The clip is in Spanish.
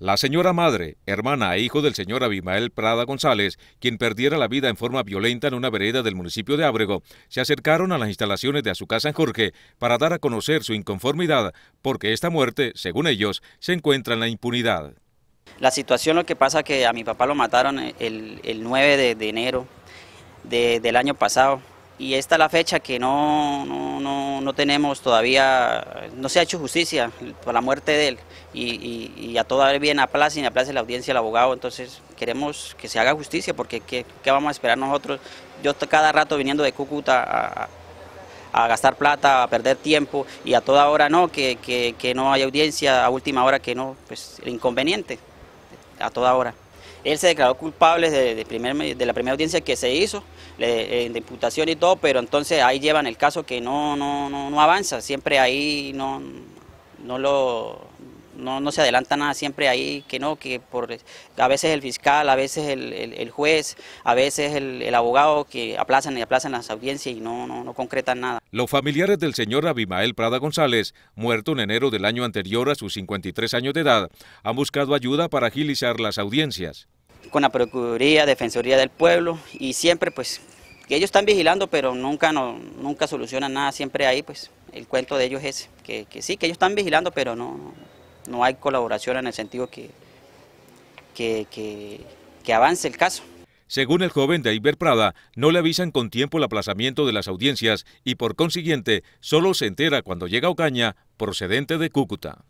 La señora madre, hermana e hijo del señor Abimael Prada González, quien perdiera la vida en forma violenta en una vereda del municipio de Ábrego, se acercaron a las instalaciones de casa San Jorge para dar a conocer su inconformidad, porque esta muerte, según ellos, se encuentra en la impunidad. La situación lo que pasa es que a mi papá lo mataron el, 9 de, enero del año pasado y esta es la fecha que no, no, tenemos todavía, no se ha hecho justicia por la muerte de él y, a toda vez viene a plaza y a plaza la audiencia el abogado, entonces queremos que se haga justicia porque ¿qué, vamos a esperar nosotros? Yo cada rato viniendo de Cúcuta a, gastar plata, a perder tiempo y a toda hora no, que, que, no hay audiencia, a última hora que no, pues el inconveniente, a toda hora. Él se declaró culpable de, de, primer, de la primera audiencia que se hizo, de, eh, imputación y todo, pero entonces ahí llevan el caso que no, no, no, no avanza, siempre ahí no, no lo no, se adelanta nada, siempre ahí que no, que por, a veces el fiscal, a veces el, juez, a veces el, abogado que aplazan y aplazan las audiencias y no, no, concretan nada. Los familiares del señor Abimael Prada González, muerto en enero del año anterior a sus 53 años de edad, han buscado ayuda para agilizar las audiencias. Con la Procuraduría, Defensoría del Pueblo y siempre pues que ellos están vigilando, pero nunca, no, nunca solucionan nada, siempre ahí, pues el cuento de ellos es que, que sí, que ellos están vigilando, pero no, no hay colaboración en el sentido que, que, avance el caso. Según el joven de Iber Prada, no le avisan con tiempo el aplazamiento de las audiencias y por consiguiente solo se entera cuando llega a Ocaña procedente de Cúcuta.